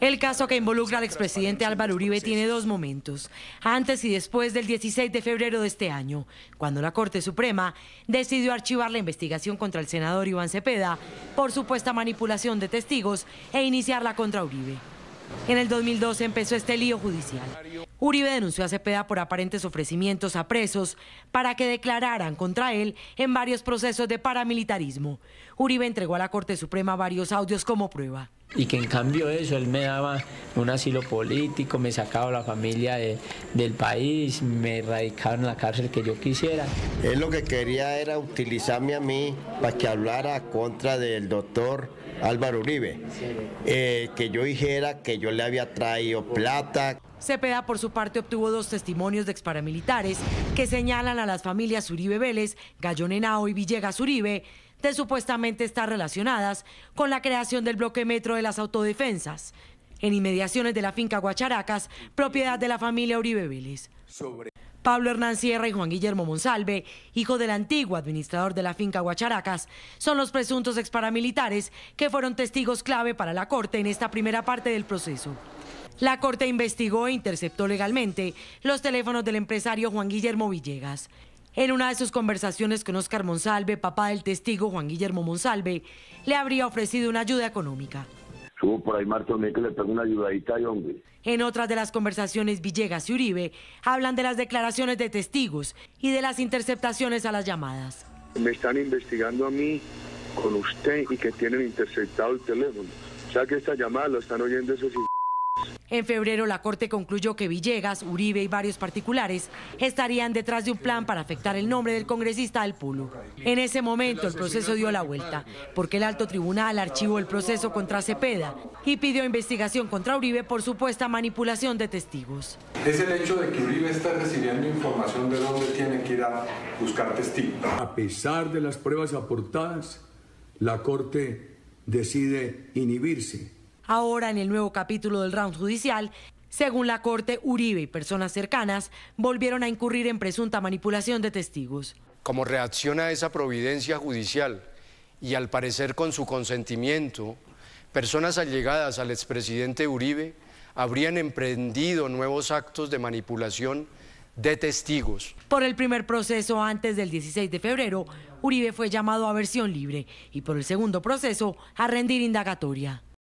El caso que involucra al expresidente Álvaro Uribe tiene dos momentos, antes y después del 16 de febrero de este año, cuando la Corte Suprema decidió archivar la investigación contra el senador Iván Cepeda por supuesta manipulación de testigos e iniciarla contra Uribe. En el 2012 empezó este lío judicial. Uribe denunció a Cepeda por aparentes ofrecimientos a presos para que declararan contra él en varios procesos de paramilitarismo. Uribe entregó a la Corte Suprema varios audios como prueba y que en cambio eso él me daba un asilo político, me sacaba la familia del país, me erradicaba en la cárcel que yo quisiera. Él lo que quería era utilizarme a mí para que hablara contra del doctor Álvaro Uribe, eh, que yo dijera que yo le había traído plata. Cepeda, por su parte, obtuvo dos testimonios de exparamilitares que señalan a las familias Uribe Vélez, Gallón y Villegas Uribe de supuestamente estar relacionadas con la creación del bloque metro de las autodefensas en inmediaciones de la finca Guacharacas, propiedad de la familia Uribe Vélez. Pablo Hernán Sierra y Juan Guillermo Monsalve, hijo del antiguo administrador de la finca Guacharacas, son los presuntos exparamilitares que fueron testigos clave para la Corte en esta primera parte del proceso. La Corte investigó e interceptó legalmente los teléfonos del empresario Juan Guillermo Villegas. En una de sus conversaciones con Oscar Monsalve, papá del testigo Juan Guillermo Monsalve, le habría ofrecido una ayuda económica. Subo por ahí Marto, México que le pegó una ayudadita ahí, hombre. En otras de las conversaciones, Villegas y Uribe hablan de las declaraciones de testigos y de las interceptaciones a las llamadas. Me están investigando a mí con usted y que tienen interceptado el teléfono. O sea que esta llamada la están oyendo esos en febrero la Corte concluyó que Villegas, Uribe y varios particulares estarían detrás de un plan para afectar el nombre del congresista del Pulo. En ese momento el proceso dio la vuelta, porque el alto tribunal archivó el proceso contra Cepeda y pidió investigación contra Uribe por supuesta manipulación de testigos. Es el hecho de que Uribe está recibiendo información de dónde tiene que ir a buscar testigos. A pesar de las pruebas aportadas, la Corte decide inhibirse ahora en el nuevo capítulo del round judicial, según la Corte, Uribe y personas cercanas volvieron a incurrir en presunta manipulación de testigos. Como reacciona a esa providencia judicial y al parecer con su consentimiento, personas allegadas al expresidente Uribe habrían emprendido nuevos actos de manipulación de testigos. Por el primer proceso antes del 16 de febrero, Uribe fue llamado a versión libre y por el segundo proceso a rendir indagatoria.